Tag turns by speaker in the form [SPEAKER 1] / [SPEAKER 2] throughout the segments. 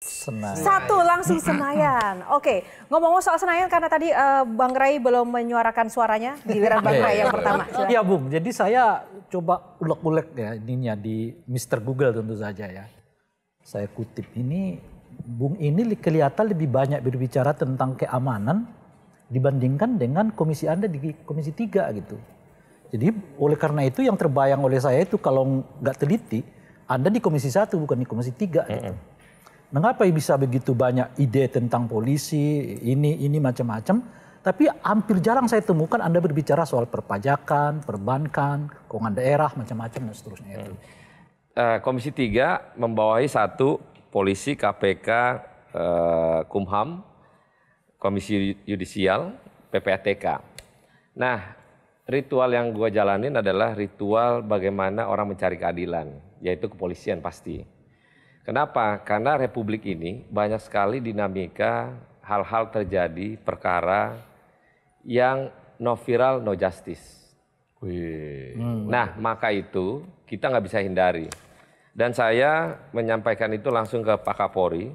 [SPEAKER 1] Senayan. Satu langsung Senayan. Oke, okay. ngomong-ngomong soal Senayan karena tadi uh, Bang Rai belum menyuarakan suaranya, giliran Bang iya, Rai yang iya. pertama. Iya, Bung. Jadi saya coba ulek-ulek ya ininya di Mr. Google tentu saja ya. Saya kutip ini Bung ini kelihatan lebih banyak berbicara tentang keamanan dibandingkan dengan komisi Anda di komisi Tiga gitu. Jadi oleh karena itu yang terbayang oleh saya itu kalau nggak teliti, Anda di komisi Satu bukan di komisi Tiga. gitu. Mm -hmm mengapa bisa begitu banyak ide tentang polisi ini ini macam-macam tapi hampir jarang saya temukan Anda berbicara soal perpajakan, perbankan, keuangan daerah, macam-macam dan seterusnya itu. Hmm.
[SPEAKER 2] Uh, Komisi tiga membawahi satu polisi, KPK, uh, eh, Kumham, Komisi Yudisial, PPATK. Nah, ritual yang gue jalanin adalah ritual bagaimana orang mencari keadilan, yaitu kepolisian pasti. Kenapa? Karena republik ini banyak sekali dinamika hal-hal terjadi perkara yang no viral no justice. Wih. Hmm. Nah maka itu kita nggak bisa hindari. Dan saya menyampaikan itu langsung ke Pak Kapolri.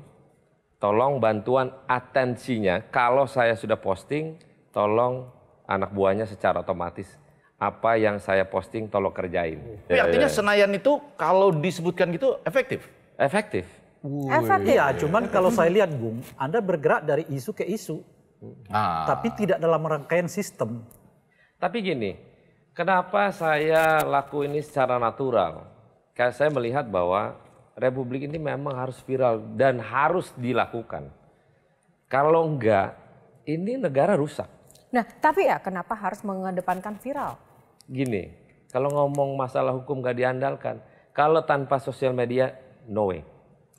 [SPEAKER 2] Tolong bantuan atensinya. Kalau saya sudah posting, tolong anak buahnya secara otomatis apa yang saya posting tolong kerjain. Ya, Tapi artinya ya, ya. Senayan itu kalau disebutkan gitu efektif? efektif.
[SPEAKER 1] Efektif. Iya, cuman kalau saya lihat Bung, Anda bergerak dari isu ke isu. Ah. Tapi tidak dalam rangkaian sistem.
[SPEAKER 2] Tapi gini, kenapa saya laku ini secara natural? Karena saya melihat bahwa Republik ini memang harus viral dan harus dilakukan. Kalau enggak, ini negara rusak.
[SPEAKER 1] Nah, tapi ya kenapa harus mengedepankan viral?
[SPEAKER 2] Gini, kalau ngomong masalah hukum gak diandalkan, kalau tanpa sosial media no way.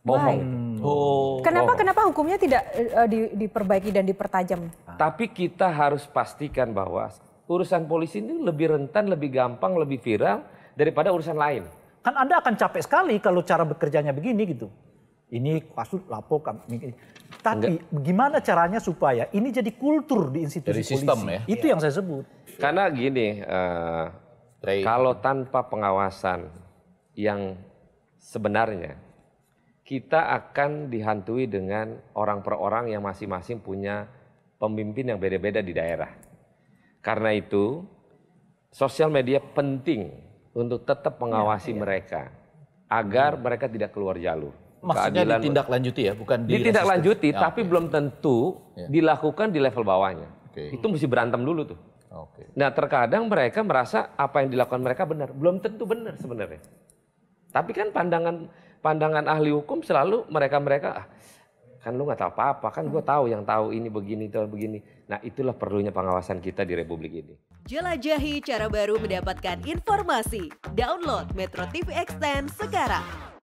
[SPEAKER 2] Bohong. Oh. Kenapa bohong.
[SPEAKER 1] kenapa hukumnya tidak uh, di, diperbaiki dan dipertajam? Ah.
[SPEAKER 2] Tapi kita harus pastikan bahwa urusan polisi ini lebih rentan, lebih gampang, lebih viral daripada urusan lain. Kan Anda akan capek sekali kalau cara bekerjanya begini gitu. Ini kasus
[SPEAKER 1] lapor kami. Tapi Enggak. gimana caranya supaya ini jadi kultur di institusi jadi polisi? Sistem, ya? Itu
[SPEAKER 2] ya. yang saya sebut. Karena gini, uh, kalau tanpa pengawasan yang sebenarnya kita akan dihantui dengan orang per orang yang masing-masing punya pemimpin yang beda-beda di daerah. Karena itu, sosial media penting untuk tetap mengawasi ya, ya. mereka agar hmm. mereka tidak keluar jalur. Maksudnya Keadilan ditindaklanjuti ya, bukan di ditindaklanjuti, ya, tapi okay. belum tentu ya. dilakukan di level bawahnya. Okay. Itu mesti berantem dulu tuh. Okay. Nah terkadang mereka merasa apa yang dilakukan mereka benar, belum tentu benar sebenarnya. Tapi kan pandangan pandangan ahli hukum selalu mereka-mereka ah, kan lu nggak tahu apa-apa kan gue tahu yang tahu ini begini itu begini nah itulah perlunya pengawasan kita di republik ini jelajahi cara baru mendapatkan informasi download Metro TV Extend sekarang